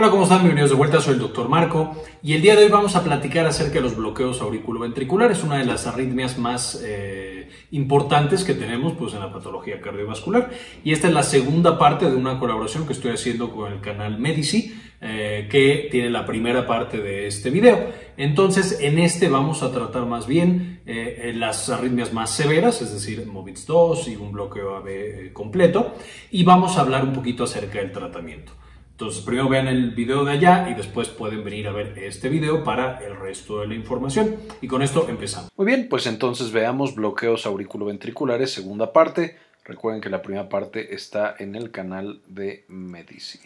Hola, ¿cómo están? Bienvenidos de vuelta, soy el doctor Marco y el día de hoy vamos a platicar acerca de los bloqueos auriculoventriculares, una de las arritmias más eh, importantes que tenemos pues, en la patología cardiovascular. Y esta es la segunda parte de una colaboración que estoy haciendo con el canal Medici, eh, que tiene la primera parte de este video. Entonces, en este vamos a tratar más bien eh, las arritmias más severas, es decir, MOVITS 2 y un bloqueo AB completo, y vamos a hablar un poquito acerca del tratamiento. Entonces, primero vean el video de allá y después pueden venir a ver este video para el resto de la información. Y con esto empezamos. Muy bien, pues entonces veamos bloqueos auriculoventriculares, segunda parte. Recuerden que la primera parte está en el canal de Medici.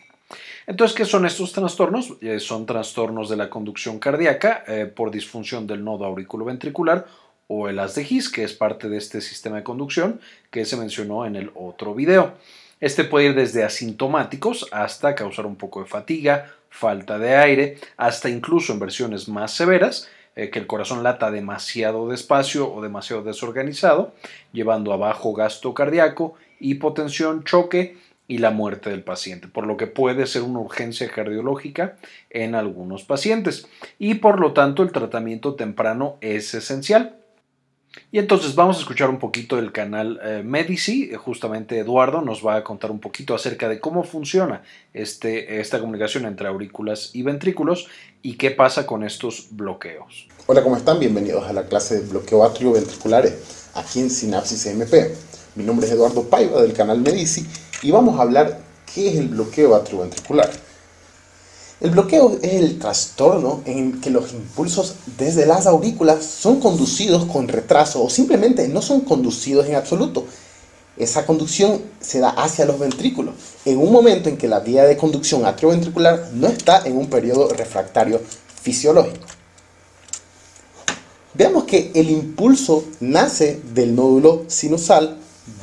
Entonces, ¿qué son estos trastornos? Eh, son trastornos de la conducción cardíaca eh, por disfunción del nodo auriculoventricular o el as de His, que es parte de este sistema de conducción que se mencionó en el otro video. Este puede ir desde asintomáticos hasta causar un poco de fatiga, falta de aire, hasta incluso en versiones más severas, eh, que el corazón lata demasiado despacio o demasiado desorganizado, llevando a bajo gasto cardíaco, hipotensión, choque y la muerte del paciente, por lo que puede ser una urgencia cardiológica en algunos pacientes y por lo tanto el tratamiento temprano es esencial. Y entonces vamos a escuchar un poquito del canal eh, Medici. Justamente Eduardo nos va a contar un poquito acerca de cómo funciona este, esta comunicación entre aurículas y ventrículos y qué pasa con estos bloqueos. Hola, ¿cómo están? Bienvenidos a la clase de bloqueo atrioventriculares aquí en Sinapsis MP. Mi nombre es Eduardo Paiva del canal Medici y vamos a hablar qué es el bloqueo atrioventricular. El bloqueo es el trastorno en que los impulsos desde las aurículas son conducidos con retraso o simplemente no son conducidos en absoluto. Esa conducción se da hacia los ventrículos, en un momento en que la vía de conducción atrioventricular no está en un periodo refractario fisiológico. Veamos que el impulso nace del nódulo sinusal,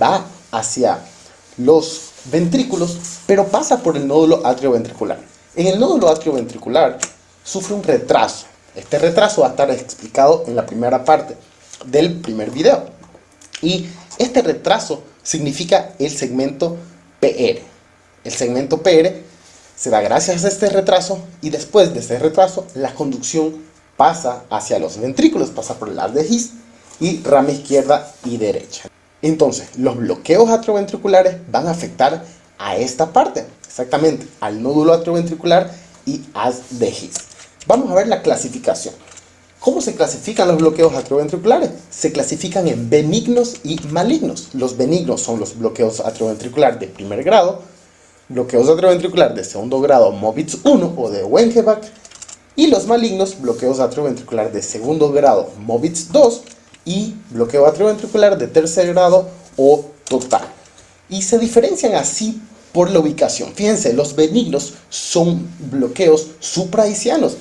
va hacia los ventrículos, pero pasa por el nódulo atrioventricular. En el nódulo atrioventricular sufre un retraso. Este retraso va a estar explicado en la primera parte del primer video. Y este retraso significa el segmento PR. El segmento PR se da gracias a este retraso y después de este retraso la conducción pasa hacia los ventrículos, pasa por el de His y rama izquierda y derecha. Entonces, los bloqueos atrioventriculares van a afectar a esta parte exactamente al nódulo atrioventricular y as de Vamos a ver la clasificación. ¿Cómo se clasifican los bloqueos atrioventriculares? Se clasifican en benignos y malignos. Los benignos son los bloqueos atrioventricular de primer grado, bloqueos atrioventricular de segundo grado Mobitz 1 o de WENGEBACH. y los malignos bloqueos atrioventriculares de segundo grado Mobitz 2 y bloqueo atrioventricular de tercer grado o total. Y se diferencian así por la ubicación. Fíjense, los benignos son bloqueos supraisianos,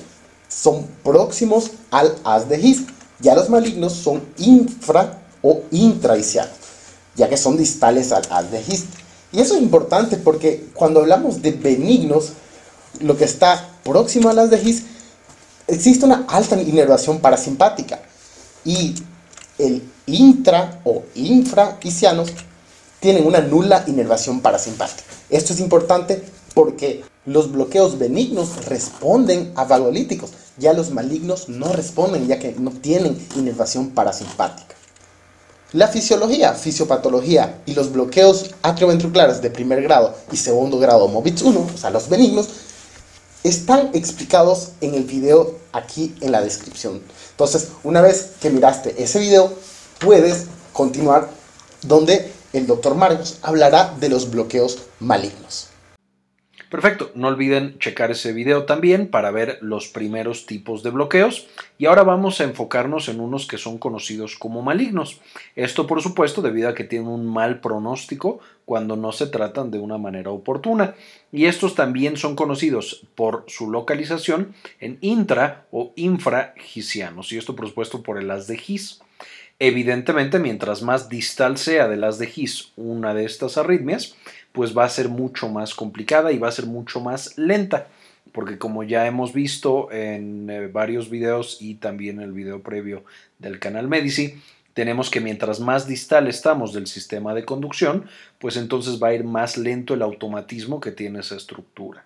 son próximos al as de His. Ya los malignos son infra o intraisianos, ya que son distales al haz de His. Y eso es importante porque cuando hablamos de benignos, lo que está próximo al haz de His, existe una alta inervación parasimpática. Y el intra o infraisianos tienen una nula inervación parasimpática. Esto es importante porque los bloqueos benignos responden a valolíticos, ya los malignos no responden ya que no tienen inervación parasimpática. La fisiología, fisiopatología y los bloqueos atrioventriculares de primer grado y segundo grado MOVITS 1, o sea, los benignos, están explicados en el video aquí en la descripción. Entonces, una vez que miraste ese video, puedes continuar donde el doctor Marcos hablará de los bloqueos malignos. Perfecto, no olviden checar ese video también para ver los primeros tipos de bloqueos y ahora vamos a enfocarnos en unos que son conocidos como malignos. Esto por supuesto debido a que tienen un mal pronóstico cuando no se tratan de una manera oportuna y estos también son conocidos por su localización en intra o infragisianos y esto por supuesto por el as de gis. Evidentemente, mientras más distal sea de las de His una de estas arritmias, pues va a ser mucho más complicada y va a ser mucho más lenta, porque como ya hemos visto en eh, varios videos y también en el video previo del canal Medici, tenemos que mientras más distal estamos del sistema de conducción, pues entonces va a ir más lento el automatismo que tiene esa estructura.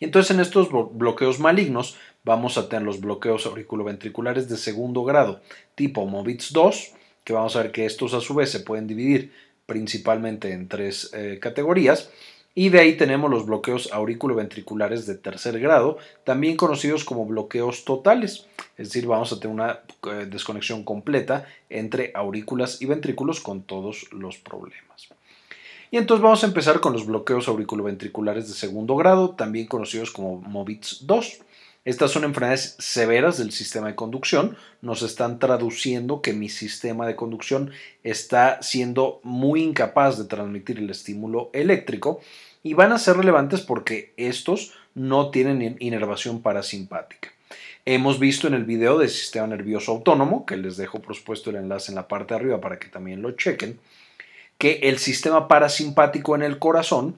Y entonces en estos bloqueos malignos, vamos a tener los bloqueos auriculoventriculares de segundo grado tipo MOVITS 2, que vamos a ver que estos a su vez se pueden dividir principalmente en tres eh, categorías. Y de ahí tenemos los bloqueos auriculoventriculares de tercer grado, también conocidos como bloqueos totales. Es decir, vamos a tener una eh, desconexión completa entre aurículas y ventrículos con todos los problemas. Y entonces vamos a empezar con los bloqueos auriculoventriculares de segundo grado, también conocidos como MOVITS ii estas son enfermedades severas del sistema de conducción. Nos están traduciendo que mi sistema de conducción está siendo muy incapaz de transmitir el estímulo eléctrico y van a ser relevantes porque estos no tienen inervación parasimpática. Hemos visto en el video del sistema nervioso autónomo, que les dejo propuesto el enlace en la parte de arriba para que también lo chequen, que el sistema parasimpático en el corazón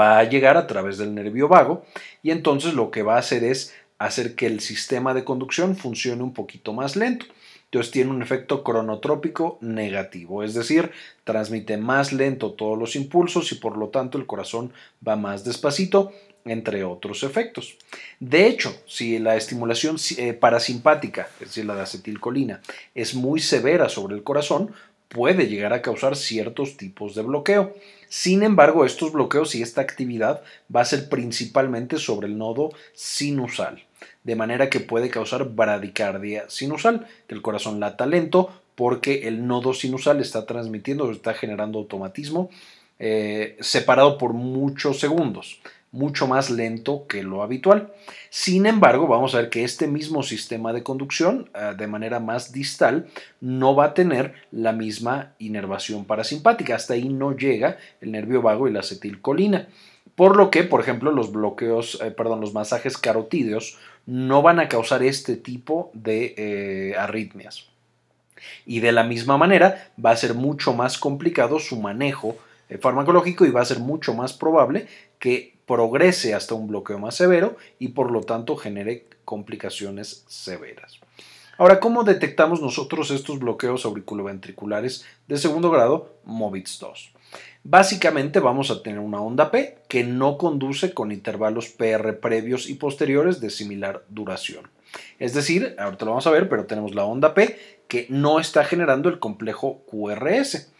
va a llegar a través del nervio vago y entonces lo que va a hacer es hacer que el sistema de conducción funcione un poquito más lento. Entonces tiene un efecto cronotrópico negativo, es decir, transmite más lento todos los impulsos y por lo tanto el corazón va más despacito, entre otros efectos. De hecho, si la estimulación eh, parasimpática, es decir, la de acetilcolina, es muy severa sobre el corazón, puede llegar a causar ciertos tipos de bloqueo. Sin embargo, estos bloqueos y esta actividad va a ser principalmente sobre el nodo sinusal de manera que puede causar bradicardia sinusal, que el corazón lata lento porque el nodo sinusal está transmitiendo, está generando automatismo eh, separado por muchos segundos, mucho más lento que lo habitual. Sin embargo, vamos a ver que este mismo sistema de conducción, eh, de manera más distal, no va a tener la misma inervación parasimpática. Hasta ahí no llega el nervio vago y la acetilcolina. Por lo que, por ejemplo, los bloqueos, eh, perdón, los masajes carotídeos no van a causar este tipo de eh, arritmias. Y de la misma manera va a ser mucho más complicado su manejo eh, farmacológico y va a ser mucho más probable que progrese hasta un bloqueo más severo y por lo tanto genere complicaciones severas. Ahora, ¿cómo detectamos nosotros estos bloqueos auriculoventriculares de segundo grado MOVITS 2? Básicamente vamos a tener una onda P que no conduce con intervalos PR previos y posteriores de similar duración. Es decir, ahorita lo vamos a ver, pero tenemos la onda P que no está generando el complejo QRS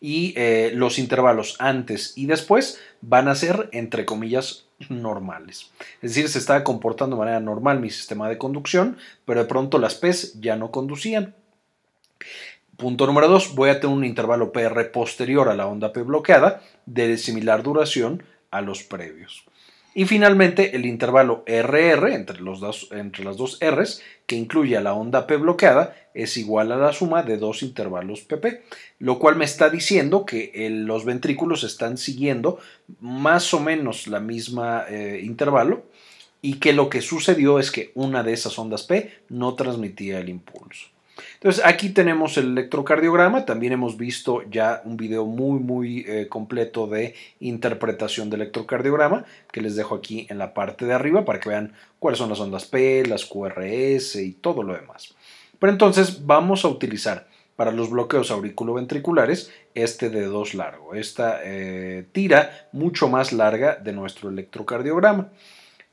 y eh, los intervalos antes y después van a ser, entre comillas, normales. Es decir, se estaba comportando de manera normal mi sistema de conducción, pero de pronto las P ya no conducían. Punto número 2, voy a tener un intervalo PR posterior a la onda P bloqueada de similar duración a los previos. Y finalmente, el intervalo RR entre, entre las dos Rs, que incluye a la onda P bloqueada, es igual a la suma de dos intervalos PP, lo cual me está diciendo que eh, los ventrículos están siguiendo más o menos la misma eh, intervalo y que lo que sucedió es que una de esas ondas P no transmitía el impulso. Entonces aquí tenemos el electrocardiograma, también hemos visto ya un video muy muy eh, completo de interpretación de electrocardiograma que les dejo aquí en la parte de arriba para que vean cuáles son las ondas P, las QRS y todo lo demás. Pero entonces vamos a utilizar para los bloqueos auriculoventriculares este de dos largo, esta eh, tira mucho más larga de nuestro electrocardiograma.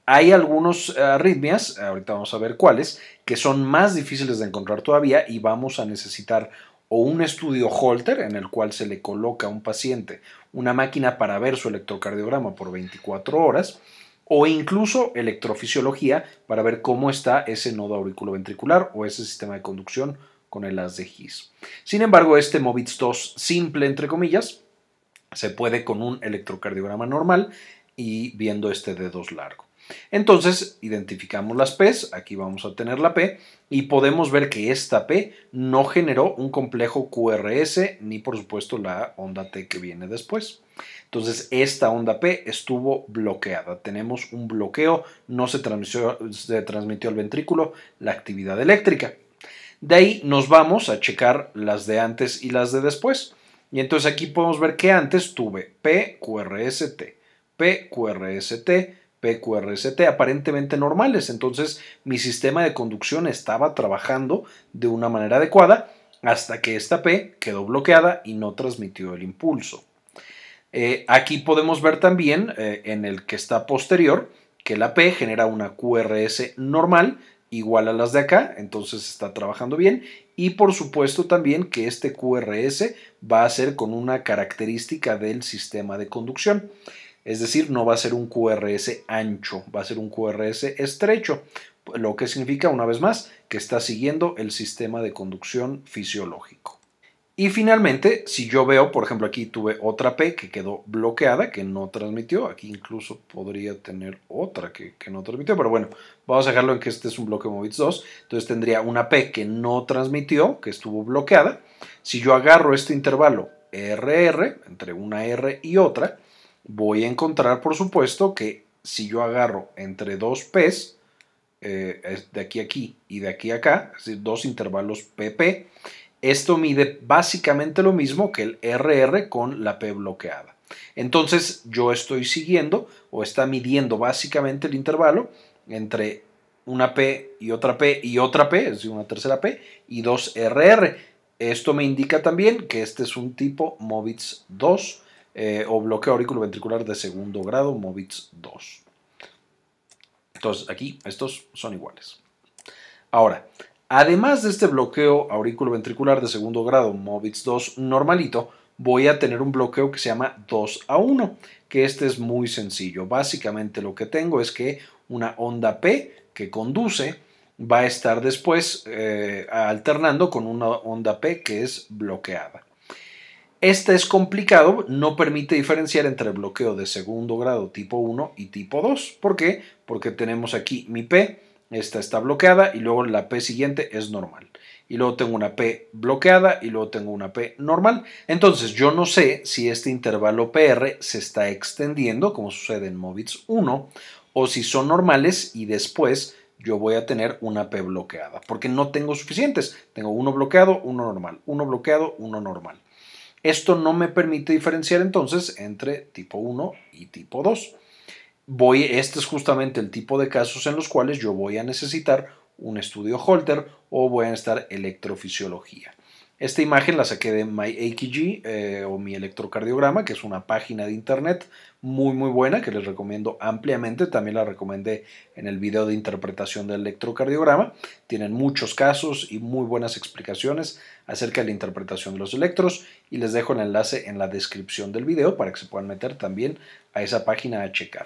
Hay algunas eh, arritmias, ahorita vamos a ver cuáles, que son más difíciles de encontrar todavía y vamos a necesitar o un estudio Holter en el cual se le coloca a un paciente una máquina para ver su electrocardiograma por 24 horas o incluso electrofisiología para ver cómo está ese nodo auriculoventricular o ese sistema de conducción con el haz de GIS. Sin embargo, este Movitz 2 simple, entre comillas, se puede con un electrocardiograma normal y viendo este dedos largo. Entonces, identificamos las P's, aquí vamos a tener la P, y podemos ver que esta P no generó un complejo QRS, ni por supuesto la onda T que viene después. Entonces, esta onda P estuvo bloqueada. Tenemos un bloqueo, no se transmitió, al ventrículo la actividad eléctrica. De ahí nos vamos a checar las de antes y las de después. Y entonces aquí podemos ver que antes tuve PQRST, PQRST, PQRST aparentemente normales. Entonces mi sistema de conducción estaba trabajando de una manera adecuada hasta que esta P quedó bloqueada y no transmitió el impulso. Eh, aquí podemos ver también eh, en el que está posterior que la P genera una QRS normal igual a las de acá, entonces está trabajando bien y por supuesto también que este QRS va a ser con una característica del sistema de conducción. Es decir, no va a ser un QRS ancho, va a ser un QRS estrecho, lo que significa, una vez más, que está siguiendo el sistema de conducción fisiológico. Y finalmente, si yo veo, por ejemplo, aquí tuve otra P que quedó bloqueada, que no transmitió. Aquí incluso podría tener otra que, no transmitió, pero bueno, vamos a dejarlo en que este es un bloque Movitz 2. Entonces tendría una P que no transmitió, que estuvo bloqueada. Si yo agarro este intervalo RR, entre una R y otra, voy a encontrar, por supuesto, que si yo agarro entre dos Ps, eh, de aquí a aquí y de aquí a acá, es decir, dos intervalos PP, esto mide básicamente lo mismo que el RR con la P bloqueada. Entonces yo estoy siguiendo o está midiendo básicamente el intervalo entre una P y otra P y otra P, es decir, una tercera P y dos RR. Esto me indica también que este es un tipo Movitz 2 eh, o bloqueo ventricular de segundo grado, MOVITS 2. Entonces, aquí estos son iguales. Ahora, además de este bloqueo ventricular de segundo grado, MOVITS 2 normalito, voy a tener un bloqueo que se llama 2 a 1, que este es muy sencillo. Básicamente lo que tengo es que una onda P que conduce va a estar después eh, alternando con una onda P que es bloqueada. Este es complicado, no permite diferenciar entre bloqueo de segundo grado tipo 1 y tipo 2. ¿Por qué? Porque tenemos aquí mi P, esta está bloqueada y luego la P siguiente es normal. Y luego tengo una P bloqueada y luego tengo una P normal. Entonces yo no sé si este intervalo PR se está extendiendo, como sucede en Movitz 1, o si son normales y después yo voy a tener una P bloqueada, porque no tengo suficientes. Tengo uno bloqueado, uno normal, uno bloqueado, uno normal. Esto no me permite diferenciar entonces entre tipo 1 y tipo 2. Voy, este es justamente el tipo de casos en los cuales yo voy a necesitar un estudio Holter o voy a necesitar electrofisiología. Esta imagen la saqué de My eh, o mi electrocardiograma, que es una página de internet muy muy buena que les recomiendo ampliamente. También la recomendé en el video de interpretación del electrocardiograma. Tienen muchos casos y muy buenas explicaciones acerca de la interpretación de los electros y les dejo el enlace en la descripción del video para que se puedan meter también a esa página a checar.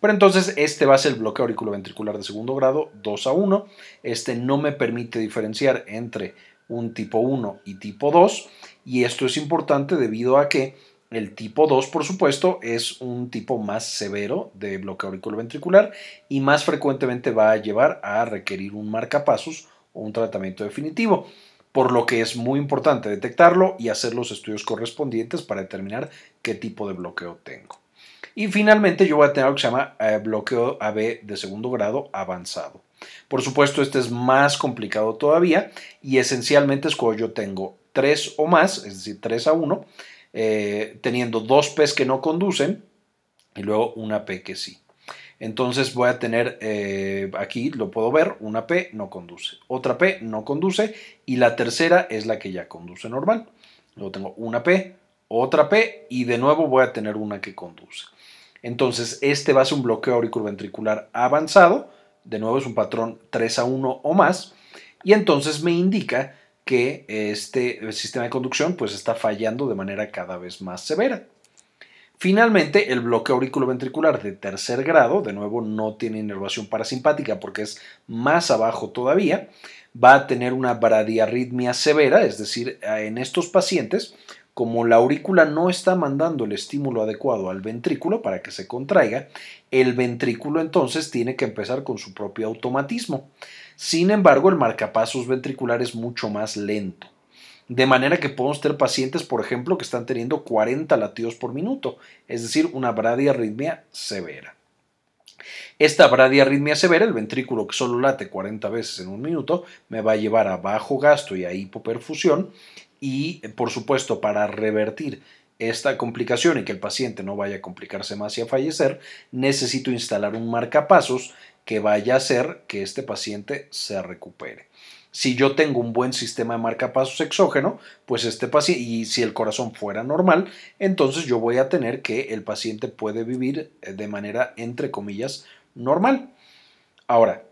Pero entonces este va a ser el bloque auriculoventricular de segundo grado 2 a 1. Este no me permite diferenciar entre un tipo 1 y tipo 2, y esto es importante debido a que el tipo 2, por supuesto, es un tipo más severo de bloqueo auriculoventricular y más frecuentemente va a llevar a requerir un marcapasos o un tratamiento definitivo, por lo que es muy importante detectarlo y hacer los estudios correspondientes para determinar qué tipo de bloqueo tengo. Y finalmente yo voy a tener lo que se llama eh, bloqueo AB de segundo grado avanzado. Por supuesto, este es más complicado todavía y esencialmente es cuando yo tengo 3 o más, es decir, 3 a 1, eh, teniendo dos P's que no conducen y luego una P que sí. Entonces voy a tener, eh, aquí lo puedo ver, una P no conduce, otra P no conduce y la tercera es la que ya conduce normal. Luego tengo una P, otra P y de nuevo voy a tener una que conduce. Entonces este va a ser un bloqueo auriculoventricular avanzado de nuevo es un patrón 3 a 1 o más, y entonces me indica que este sistema de conducción pues está fallando de manera cada vez más severa. Finalmente, el bloque auriculoventricular de tercer grado, de nuevo no tiene inervación parasimpática porque es más abajo todavía, va a tener una bradiarritmia severa, es decir, en estos pacientes como la aurícula no está mandando el estímulo adecuado al ventrículo para que se contraiga, el ventrículo entonces tiene que empezar con su propio automatismo. Sin embargo, el marcapasos ventricular es mucho más lento. De manera que podemos tener pacientes, por ejemplo, que están teniendo 40 latidos por minuto, es decir, una bradiarritmia severa. Esta bradiarritmia severa, el ventrículo que solo late 40 veces en un minuto, me va a llevar a bajo gasto y a hipoperfusión y, eh, por supuesto, para revertir esta complicación y que el paciente no vaya a complicarse más y a fallecer, necesito instalar un marcapasos que vaya a hacer que este paciente se recupere. Si yo tengo un buen sistema de marcapasos exógeno, pues este paciente, y si el corazón fuera normal, entonces yo voy a tener que el paciente puede vivir eh, de manera, entre comillas, normal. Ahora,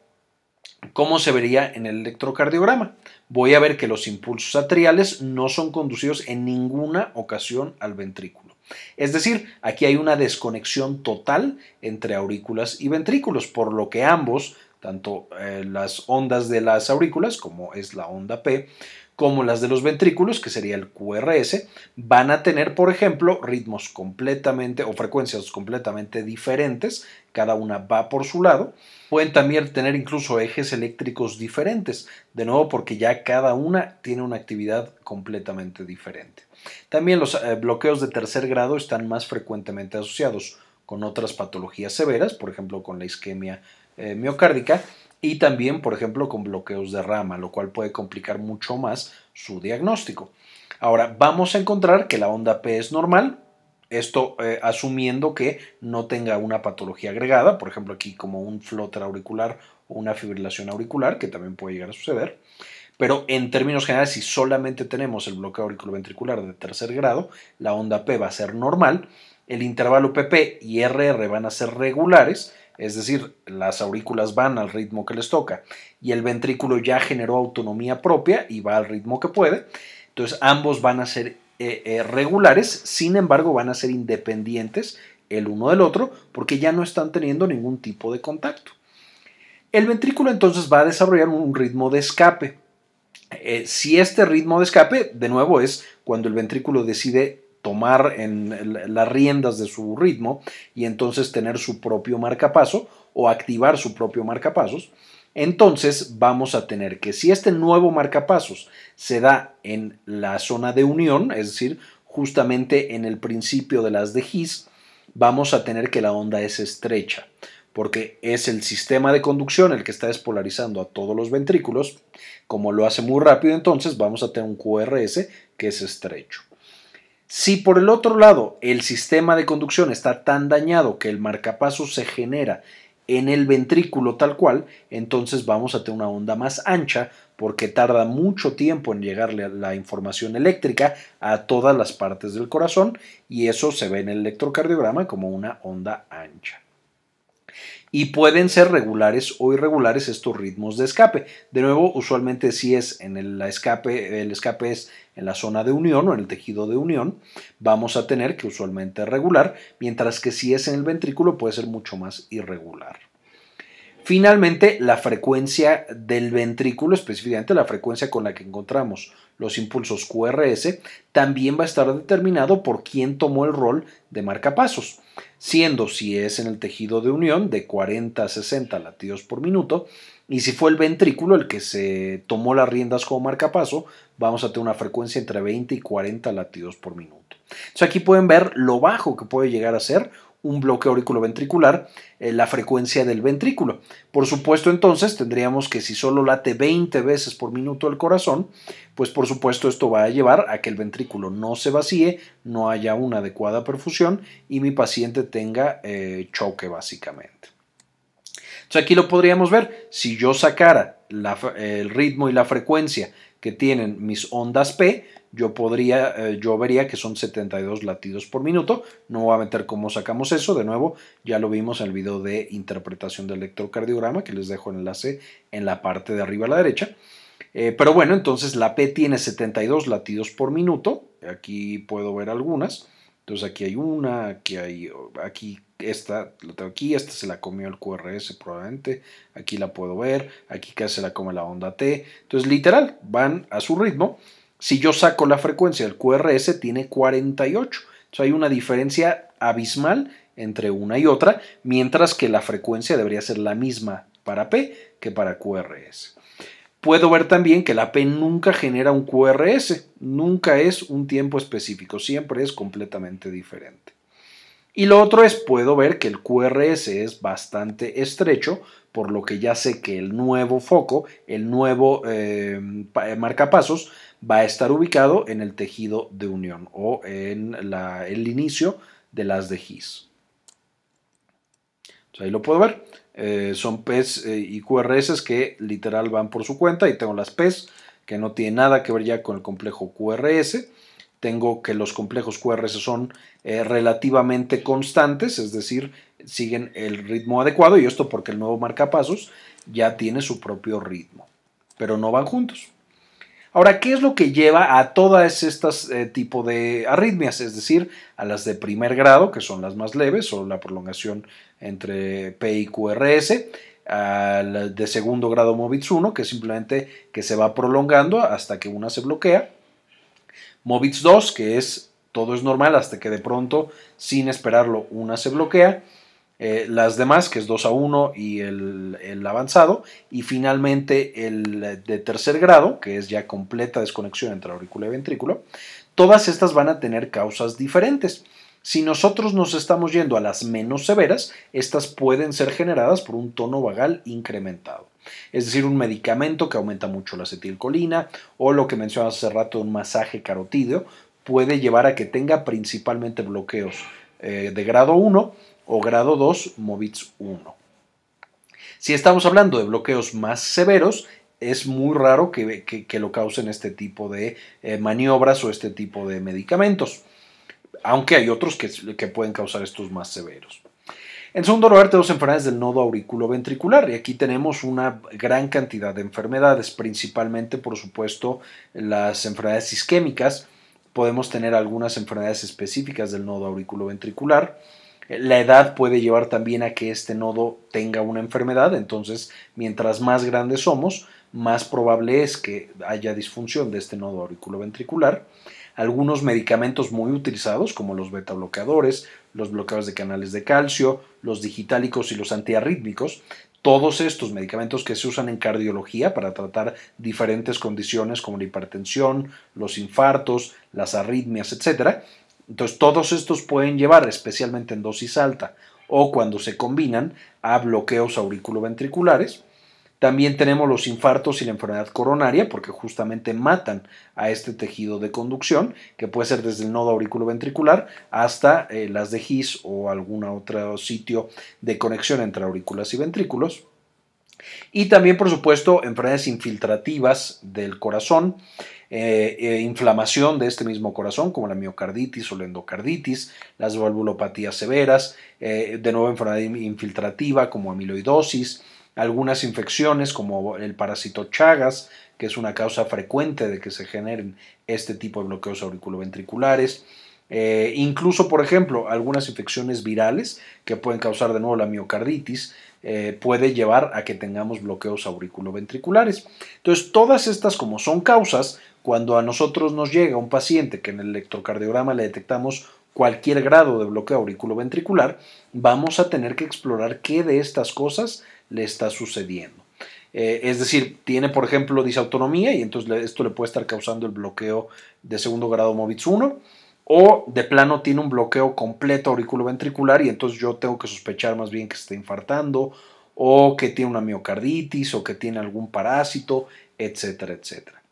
¿Cómo se vería en el electrocardiograma? Voy a ver que los impulsos atriales no son conducidos en ninguna ocasión al ventrículo. Es decir, aquí hay una desconexión total entre aurículas y ventrículos, por lo que ambos, tanto eh, las ondas de las aurículas, como es la onda P, como las de los ventrículos, que sería el QRS, van a tener, por ejemplo, ritmos completamente o frecuencias completamente diferentes cada una va por su lado. Pueden también tener incluso ejes eléctricos diferentes, de nuevo porque ya cada una tiene una actividad completamente diferente. También los eh, bloqueos de tercer grado están más frecuentemente asociados con otras patologías severas, por ejemplo con la isquemia eh, miocárdica y también, por ejemplo, con bloqueos de rama, lo cual puede complicar mucho más su diagnóstico. Ahora, vamos a encontrar que la onda P es normal, esto eh, asumiendo que no tenga una patología agregada, por ejemplo aquí como un flotter auricular o una fibrilación auricular, que también puede llegar a suceder. Pero en términos generales, si solamente tenemos el bloqueo auriculoventricular de tercer grado, la onda P va a ser normal, el intervalo PP y RR van a ser regulares, es decir, las aurículas van al ritmo que les toca y el ventrículo ya generó autonomía propia y va al ritmo que puede. Entonces ambos van a ser eh, eh, regulares, sin embargo van a ser independientes el uno del otro porque ya no están teniendo ningún tipo de contacto. El ventrículo entonces va a desarrollar un ritmo de escape. Eh, si este ritmo de escape, de nuevo, es cuando el ventrículo decide tomar en las riendas de su ritmo y entonces tener su propio marcapaso o activar su propio marcapasos, entonces vamos a tener que si este nuevo marcapasos se da en la zona de unión, es decir, justamente en el principio de las de His, vamos a tener que la onda es estrecha, porque es el sistema de conducción el que está despolarizando a todos los ventrículos. Como lo hace muy rápido, entonces vamos a tener un QRS que es estrecho. Si por el otro lado el sistema de conducción está tan dañado que el marcapaso se genera en el ventrículo tal cual, entonces vamos a tener una onda más ancha porque tarda mucho tiempo en llegarle la información eléctrica a todas las partes del corazón y eso se ve en el electrocardiograma como una onda ancha y pueden ser regulares o irregulares estos ritmos de escape. De nuevo, usualmente si es en el escape, el es en la zona de unión o en el tejido de unión, vamos a tener que usualmente regular, mientras que si es en el ventrículo puede ser mucho más irregular. Finalmente, la frecuencia del ventrículo, específicamente la frecuencia con la que encontramos los impulsos QRS, también va a estar determinado por quién tomó el rol de marcapasos siendo si es en el tejido de unión de 40 a 60 latidos por minuto y si fue el ventrículo el que se tomó las riendas como marcapaso, vamos a tener una frecuencia entre 20 y 40 latidos por minuto. aquí pueden ver lo bajo que puede llegar a ser un bloque auriculoventricular, eh, la frecuencia del ventrículo. Por supuesto, entonces tendríamos que si solo late 20 veces por minuto el corazón, pues por supuesto esto va a llevar a que el ventrículo no se vacíe, no haya una adecuada perfusión y mi paciente tenga eh, choque básicamente. aquí lo podríamos ver, si yo sacara eh, el ritmo y la frecuencia que tienen mis ondas P, yo podría, eh, yo vería que son 72 latidos por minuto. No voy a meter cómo sacamos eso. De nuevo, ya lo vimos en el video de interpretación del electrocardiograma, que les dejo el enlace en la parte de arriba a la derecha. Eh, pero bueno, entonces la P tiene 72 latidos por minuto. Aquí puedo ver algunas. Entonces aquí hay una, aquí hay, aquí esta, la tengo aquí, esta se la comió el QRS probablemente, aquí la puedo ver, aquí casi se la come la onda T. Entonces literal, van a su ritmo. Si yo saco la frecuencia, el QRS tiene 48. Entonces hay una diferencia abismal entre una y otra, mientras que la frecuencia debería ser la misma para P que para QRS. Puedo ver también que la P nunca genera un QRS, nunca es un tiempo específico, siempre es completamente diferente. Y lo otro es, puedo ver que el QRS es bastante estrecho por lo que ya sé que el nuevo foco, el nuevo eh, eh, marcapasos, va a estar ubicado en el tejido de unión o en el inicio de las de GIS. ahí lo puedo ver. Eh, son PES y QRS que literal van por su cuenta y tengo las PES que no tiene nada que ver ya con el complejo QRS. Tengo que los complejos QRS son relativamente constantes, es decir, siguen el ritmo adecuado y esto porque el nuevo marcapasos ya tiene su propio ritmo, pero no van juntos. Ahora, ¿qué es lo que lleva a todas estas eh, tipo de arritmias? Es decir, a las de primer grado, que son las más leves, o la prolongación entre P y QRS, a la de segundo grado Mobitz 1, que simplemente que se va prolongando hasta que una se bloquea. Mobitz 2, que es todo es normal hasta que de pronto, sin esperarlo, una se bloquea eh, las demás, que es 2 a 1 y el, avanzado, y finalmente el de tercer grado, que es ya completa desconexión entre aurícula y ventrículo, todas estas van a tener causas diferentes. Si nosotros nos estamos yendo a las menos severas, estas pueden ser generadas por un tono vagal incrementado. Es decir, un medicamento que aumenta mucho la acetilcolina o lo que mencionaba hace rato, un masaje carotídeo, puede llevar a que tenga principalmente bloqueos eh, de grado 1 o grado 2 Movitz 1. Si estamos hablando de bloqueos más severos, es muy raro que, lo causen este tipo de eh, maniobras o este tipo de medicamentos, aunque hay otros que, pueden causar estos más severos. En segundo lugar, tenemos enfermedades del nodo auriculoventricular y aquí tenemos una gran cantidad de enfermedades, principalmente, por supuesto, las enfermedades isquémicas. Podemos tener algunas enfermedades específicas del nodo auriculoventricular ventricular la edad puede llevar también a que este nodo tenga una enfermedad, entonces mientras más grandes somos, más probable es que haya disfunción de este nodo auriculoventricular. Algunos medicamentos muy utilizados, como los beta bloqueadores, los bloqueadores de canales de calcio, los digitálicos y los antiarrítmicos, todos estos medicamentos que se usan en cardiología para tratar diferentes condiciones como la hipertensión, los infartos, las arritmias, etcétera, entonces todos estos pueden llevar, especialmente en dosis alta o cuando se combinan, a bloqueos auriculoventriculares. También tenemos los infartos y la enfermedad coronaria porque justamente matan a este tejido de conducción, que puede ser desde el nodo auriculoventricular hasta eh, las de GIS o algún otro sitio de conexión entre aurículas y ventrículos. Y también, por supuesto, enfermedades infiltrativas del corazón, eh, eh, inflamación de este mismo corazón, como la miocarditis o la endocarditis, las valvulopatías severas, eh, de nuevo enfermedad infiltrativa como amiloidosis, algunas infecciones como el parásito Chagas, que es una causa frecuente de que se generen este tipo de bloqueos auriculoventriculares. incluso, por ejemplo, algunas infecciones virales que pueden causar de nuevo la miocarditis, eh, puede llevar a que tengamos bloqueos auriculoventriculares. Entonces, todas estas como son causas, cuando a nosotros nos llega un paciente que en el electrocardiograma le detectamos cualquier grado de bloqueo auriculoventricular, vamos a tener que explorar qué de estas cosas le está sucediendo. Eh, es decir, tiene por ejemplo disautonomía y entonces esto le puede estar causando el bloqueo de segundo grado Movitz 1 o de plano tiene un bloqueo completo auriculoventricular y entonces yo tengo que sospechar más bien que está infartando o que tiene una miocarditis o que tiene algún parásito, etcétera, etcétera.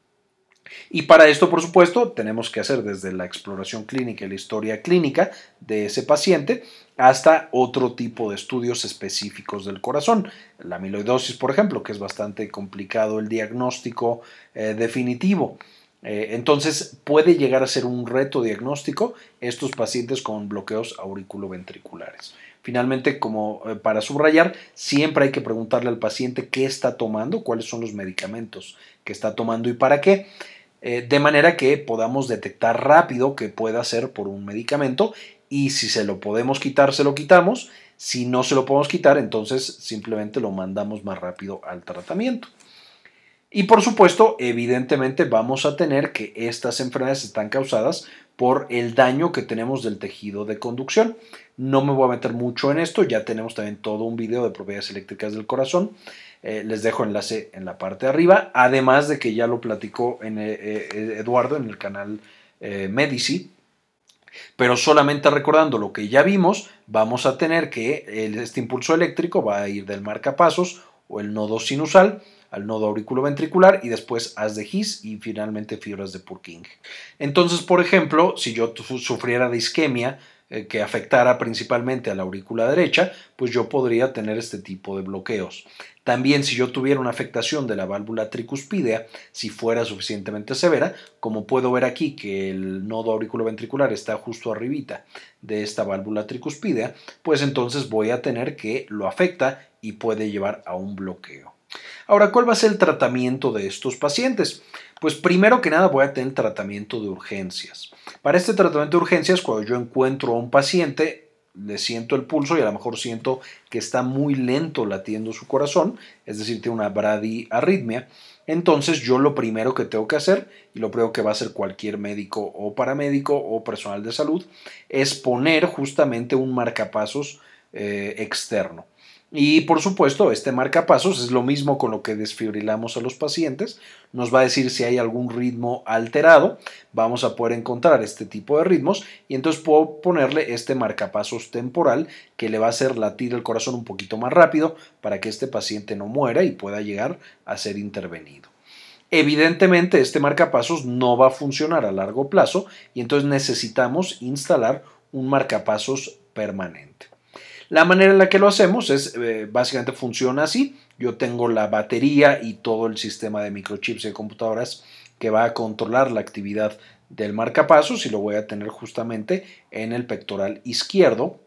Y para esto, por supuesto, tenemos que hacer desde la exploración clínica y la historia clínica de ese paciente hasta otro tipo de estudios específicos del corazón. La amiloidosis, por ejemplo, que es bastante complicado el diagnóstico eh, definitivo. Eh, entonces puede llegar a ser un reto diagnóstico estos pacientes con bloqueos auriculoventriculares. Finalmente, como eh, para subrayar, siempre hay que preguntarle al paciente qué está tomando, cuáles son los medicamentos que está tomando y para qué, eh, de manera que podamos detectar rápido que pueda ser por un medicamento y si se lo podemos quitar, se lo quitamos. Si no se lo podemos quitar, entonces simplemente lo mandamos más rápido al tratamiento. Y por supuesto, evidentemente vamos a tener que estas enfermedades están causadas por el daño que tenemos del tejido de conducción. No me voy a meter mucho en esto, ya tenemos también todo un video de propiedades eléctricas del corazón. Eh, les dejo enlace en la parte de arriba, además de que ya lo platicó eh, eh, Eduardo en el canal Medici. Pero solamente recordando lo que ya vimos, vamos a tener que este impulso eléctrico va a ir del marcapasos o el nodo sinusal al nodo auriculoventricular y después haz de His y finalmente fibras de Purkinje. Entonces, por ejemplo, si yo sufriera de isquemia, eh, que afectara principalmente a la aurícula derecha, pues yo podría tener este tipo de bloqueos. También si yo tuviera una afectación de la válvula tricuspidea, si fuera suficientemente severa, como puedo ver aquí que el nodo auriculoventricular está justo arribita de esta válvula tricuspidea, pues entonces voy a tener que lo afecta y puede llevar a un bloqueo. Ahora, ¿cuál va a ser el tratamiento de estos pacientes? Pues primero que nada voy a tener tratamiento de urgencias. Para este tratamiento de urgencias, cuando yo encuentro a un paciente, le siento el pulso y a lo mejor siento que está muy lento latiendo su corazón, es decir, tiene una bradiarritmia. Entonces yo lo primero que tengo que hacer, y lo primero que va a hacer cualquier médico o paramédico o personal de salud, es poner justamente un marcapasos eh, externo. Y por supuesto, este marcapasos es lo mismo con lo que desfibrilamos a los pacientes. Nos va a decir si hay algún ritmo alterado. Vamos a poder encontrar este tipo de ritmos y entonces puedo ponerle este marcapasos temporal que le va a hacer latir el corazón un poquito más rápido para que este paciente no muera y pueda llegar a ser intervenido. Evidentemente, este marcapasos no va a funcionar a largo plazo y entonces necesitamos instalar un marcapasos permanente. La manera en la que lo hacemos es, eh, básicamente funciona así. Yo tengo la batería y todo el sistema de microchips y de computadoras que va a controlar la actividad del marcapasos y lo voy a tener justamente en el pectoral izquierdo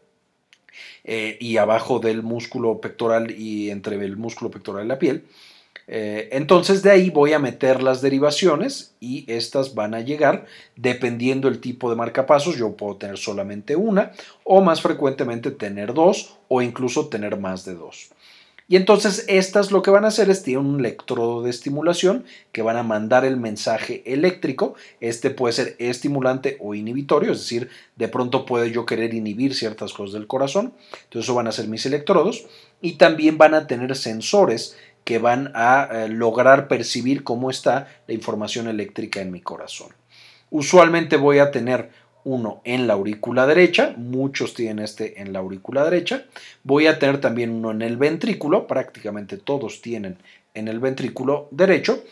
eh, y abajo del músculo pectoral y entre el músculo pectoral y la piel. Eh, entonces de ahí voy a meter las derivaciones y estas van a llegar dependiendo el tipo de marcapasos. Yo puedo tener solamente una o más frecuentemente tener dos o incluso tener más de dos. Y entonces estas lo que van a hacer es tienen un electrodo de estimulación que van a mandar el mensaje eléctrico. Este puede ser estimulante o inhibitorio, es decir, de pronto puedo yo querer inhibir ciertas cosas del corazón. Entonces eso van a ser mis electrodos. Y también van a tener sensores que van a eh, lograr percibir cómo está la información eléctrica en mi corazón. Usualmente voy a tener uno en la aurícula derecha, muchos tienen este en la aurícula derecha, voy a tener también uno en el ventrículo, prácticamente todos tienen en el ventrículo derecho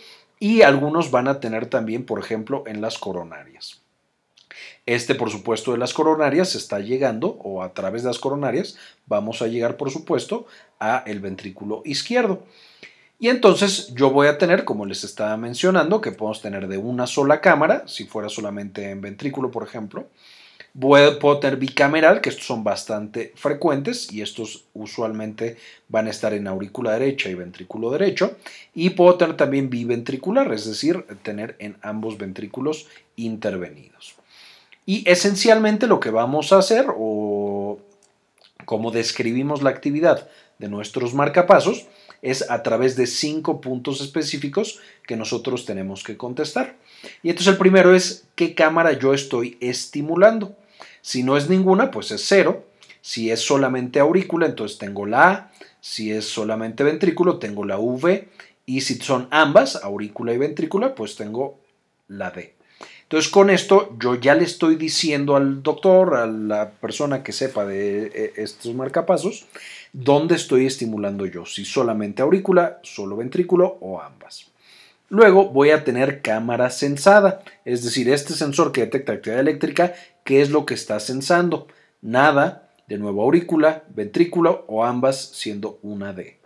y algunos van a tener también, por ejemplo, en las coronarias. Este, por supuesto, de las coronarias está llegando o a través de las coronarias vamos a llegar, por supuesto, a el ventrículo izquierdo. Y entonces yo voy a tener, como les estaba mencionando, que podemos tener de una sola cámara, si fuera solamente en ventrículo, por ejemplo. puedo tener bicameral, que estos son bastante frecuentes y estos usualmente van a estar en aurícula derecha y ventrículo derecho. Y puedo tener también biventricular, es decir, tener en ambos ventrículos intervenidos. Y esencialmente lo que vamos a hacer, o como describimos la actividad de nuestros marcapasos, es a través de cinco puntos específicos que nosotros tenemos que contestar. Y entonces el primero es qué cámara yo estoy estimulando. Si no es ninguna, pues es cero. Si es solamente aurícula, entonces tengo la A. Si es solamente ventrículo, tengo la V. Y si son ambas, aurícula y ventrícula, pues tengo la D. Entonces con esto yo ya le estoy diciendo al doctor, a la persona que sepa de eh, estos marcapasos, dónde estoy estimulando yo, si solamente aurícula, solo ventrículo o ambas. Luego voy a tener cámara sensada, es decir, este sensor que detecta actividad eléctrica, ¿qué es lo que está sensando? Nada, de nuevo aurícula, ventrículo o ambas siendo una D.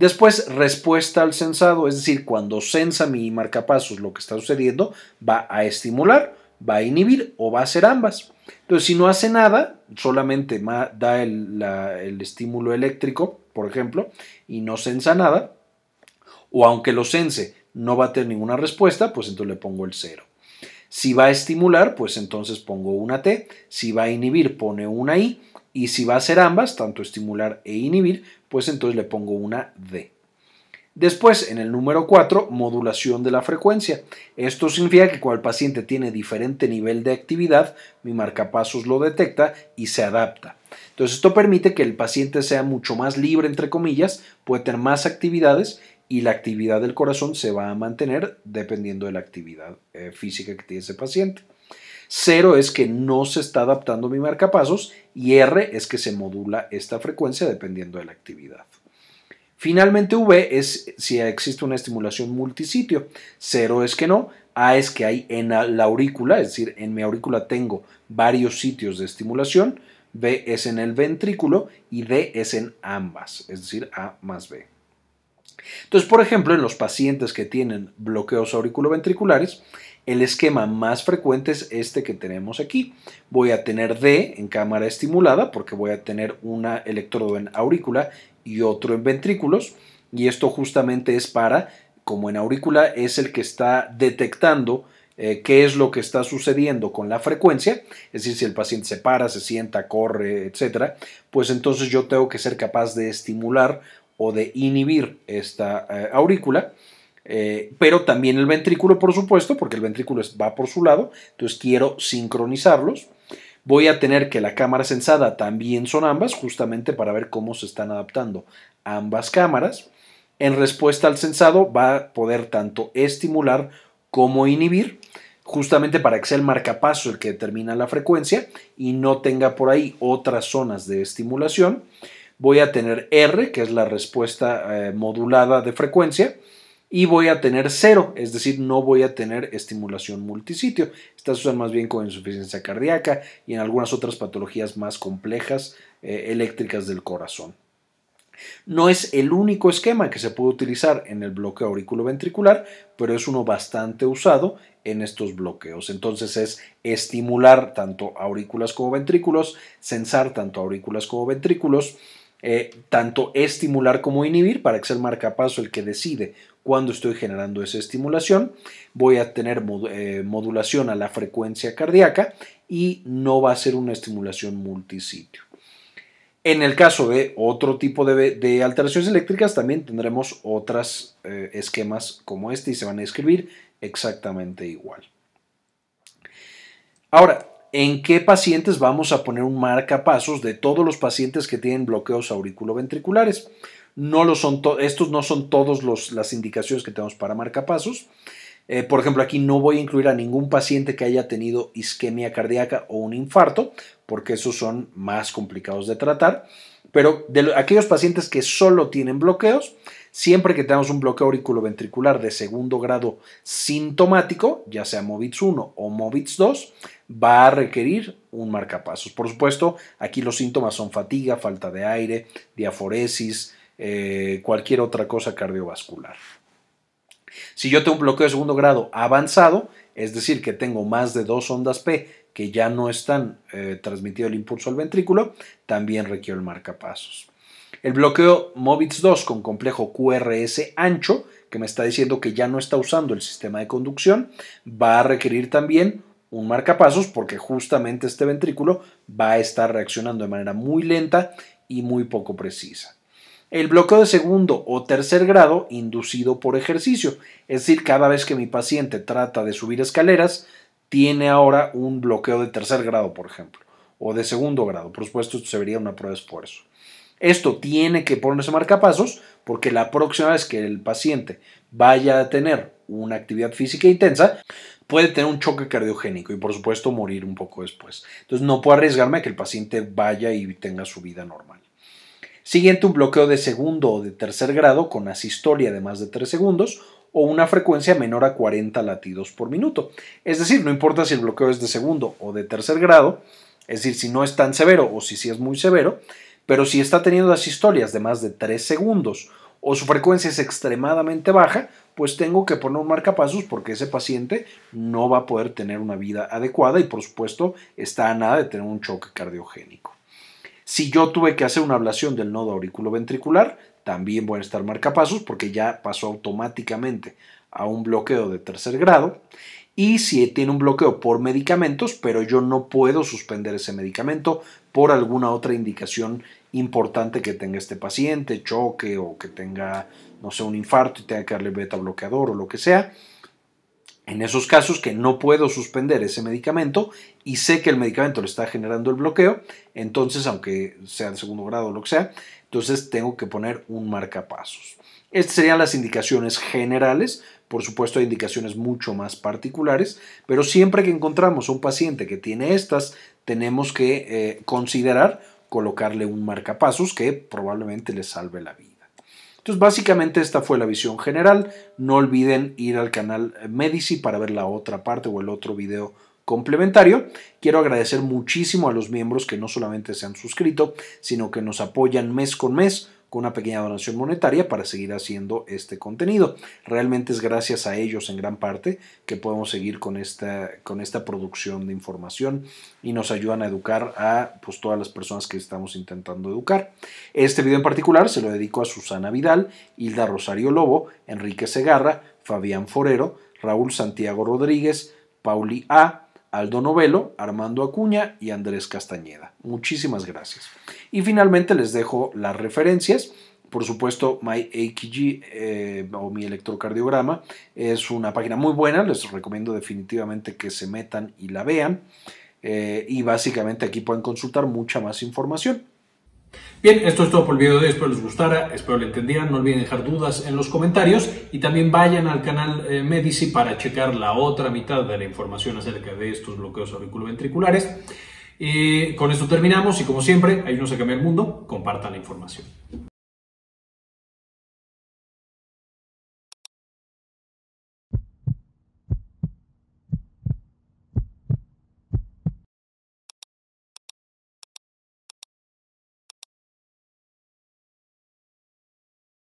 Después, respuesta al sensado, es decir, cuando sensa mi marcapasos lo que está sucediendo, va a estimular, va a inhibir o va a hacer ambas. Entonces, si no hace nada, solamente da el, estímulo eléctrico, por ejemplo, y no sensa nada, o aunque lo sense, no va a tener ninguna respuesta, pues entonces le pongo el cero. Si va a estimular, pues entonces pongo una T. Si va a inhibir, pone una I. Y si va a hacer ambas, tanto estimular e inhibir, pues entonces le pongo una D. Después, en el número 4, modulación de la frecuencia. Esto significa que cuando el paciente tiene diferente nivel de actividad, mi marcapasos lo detecta y se adapta. Entonces, esto permite que el paciente sea mucho más libre, entre comillas, puede tener más actividades y la actividad del corazón se va a mantener dependiendo de la actividad eh, física que tiene ese paciente. Cero es que no se está adaptando mi marcapasos y R es que se modula esta frecuencia dependiendo de la actividad. Finalmente, V es si existe una estimulación multisitio. Cero es que no. A es que hay en la aurícula, es decir, en mi aurícula tengo varios sitios de estimulación. B es en el ventrículo y D es en ambas, es decir, A más B. Entonces, por ejemplo, en los pacientes que tienen bloqueos auriculoventriculares, el esquema más frecuente es este que tenemos aquí. Voy a tener D en cámara estimulada porque voy a tener una electrodo en aurícula y otro en ventrículos y esto justamente es para, como en aurícula, es el que está detectando eh, qué es lo que está sucediendo con la frecuencia, es decir, si el paciente se para, se sienta, corre, etcétera, pues entonces yo tengo que ser capaz de estimular o de inhibir esta eh, aurícula eh, pero también el ventrículo, por supuesto, porque el ventrículo va por su lado, entonces quiero sincronizarlos. Voy a tener que la cámara sensada también son ambas, justamente para ver cómo se están adaptando ambas cámaras. En respuesta al sensado va a poder tanto estimular como inhibir, justamente para que sea el marcapaso el que determina la frecuencia y no tenga por ahí otras zonas de estimulación. Voy a tener R, que es la respuesta eh, modulada de frecuencia, y voy a tener cero, es decir, no voy a tener estimulación multisitio. Estas usan más bien con insuficiencia cardíaca y en algunas otras patologías más complejas eh, eléctricas del corazón. No es el único esquema que se puede utilizar en el bloqueo auriculoventricular, pero es uno bastante usado en estos bloqueos. Entonces es estimular tanto aurículas como ventrículos, sensar tanto aurículas como ventrículos, eh, tanto estimular como inhibir para que sea el marcapaso el que decide cuándo estoy generando esa estimulación. Voy a tener eh, modulación a la frecuencia cardíaca y no va a ser una estimulación multisitio. En el caso de otro tipo de, alteraciones eléctricas, también tendremos otros eh, esquemas como este y se van a escribir exactamente igual. Ahora, en qué pacientes vamos a poner un marcapasos de todos los pacientes que tienen bloqueos auriculoventriculares. No lo son estos no son todas las indicaciones que tenemos para marcapasos. Eh, por ejemplo, aquí no voy a incluir a ningún paciente que haya tenido isquemia cardíaca o un infarto, porque esos son más complicados de tratar. Pero de aquellos pacientes que solo tienen bloqueos, Siempre que tengamos un bloqueo auriculoventricular de segundo grado sintomático, ya sea MOVITS 1 o MOVITS 2, va a requerir un marcapasos. Por supuesto, aquí los síntomas son fatiga, falta de aire, diaforesis, eh, cualquier otra cosa cardiovascular. Si yo tengo un bloqueo de segundo grado avanzado, es decir, que tengo más de dos ondas P que ya no están eh, transmitiendo el impulso al ventrículo, también requiere el marcapasos. El bloqueo MOVITS 2 con complejo QRS ancho, que me está diciendo que ya no está usando el sistema de conducción, va a requerir también un marcapasos porque justamente este ventrículo va a estar reaccionando de manera muy lenta y muy poco precisa. El bloqueo de segundo o tercer grado inducido por ejercicio, es decir, cada vez que mi paciente trata de subir escaleras, tiene ahora un bloqueo de tercer grado, por ejemplo, o de segundo grado. Por supuesto, esto vería una prueba de esfuerzo. Esto tiene que ponerse marcapasos porque la próxima vez que el paciente vaya a tener una actividad física intensa, puede tener un choque cardiogénico y por supuesto morir un poco después. Entonces no puedo arriesgarme a que el paciente vaya y tenga su vida normal. Siguiente, un bloqueo de segundo o de tercer grado con asistoria de más de 3 segundos o una frecuencia menor a 40 latidos por minuto. Es decir, no importa si el bloqueo es de segundo o de tercer grado, es decir, si no es tan severo o si sí es muy severo, pero si está teniendo las historias de más de 3 segundos o su frecuencia es extremadamente baja, pues tengo que poner un marcapasos porque ese paciente no va a poder tener una vida adecuada y por supuesto está a nada de tener un choque cardiogénico. Si yo tuve que hacer una ablación del nodo auriculoventricular, también voy a estar marcapasos porque ya pasó automáticamente a un bloqueo de tercer grado. Y si tiene un bloqueo por medicamentos, pero yo no puedo suspender ese medicamento por alguna otra indicación importante que tenga este paciente, choque o que tenga, no sé, un infarto y tenga que darle beta bloqueador o lo que sea. En esos casos que no puedo suspender ese medicamento y sé que el medicamento le está generando el bloqueo, entonces, aunque sea de segundo grado o lo que sea, entonces tengo que poner un marcapasos. Estas serían las indicaciones generales. Por supuesto, hay indicaciones mucho más particulares, pero siempre que encontramos a un paciente que tiene estas, tenemos que eh, considerar colocarle un marcapasos que probablemente le salve la vida. Entonces, básicamente esta fue la visión general. No olviden ir al canal Medici para ver la otra parte o el otro video complementario. Quiero agradecer muchísimo a los miembros que no solamente se han suscrito, sino que nos apoyan mes con mes con una pequeña donación monetaria para seguir haciendo este contenido. Realmente es gracias a ellos en gran parte que podemos seguir con esta, con esta producción de información y nos ayudan a educar a pues, todas las personas que estamos intentando educar. Este video en particular se lo dedico a Susana Vidal, Hilda Rosario Lobo, Enrique Segarra, Fabián Forero, Raúl Santiago Rodríguez, Pauli A., Aldo Novelo, Armando Acuña y Andrés Castañeda. Muchísimas gracias. Y finalmente les dejo las referencias. Por supuesto, My eh, o mi electrocardiograma es una página muy buena. Les recomiendo definitivamente que se metan y la vean. Eh, y básicamente aquí pueden consultar mucha más información. Bien, esto es todo por el video de hoy, espero les gustara, espero lo entendieran, no olviden dejar dudas en los comentarios y también vayan al canal eh, Medici para checar la otra mitad de la información acerca de estos bloqueos auriculoventriculares. Y con esto terminamos y como siempre, ayúdenos a cambiar el mundo, compartan la información.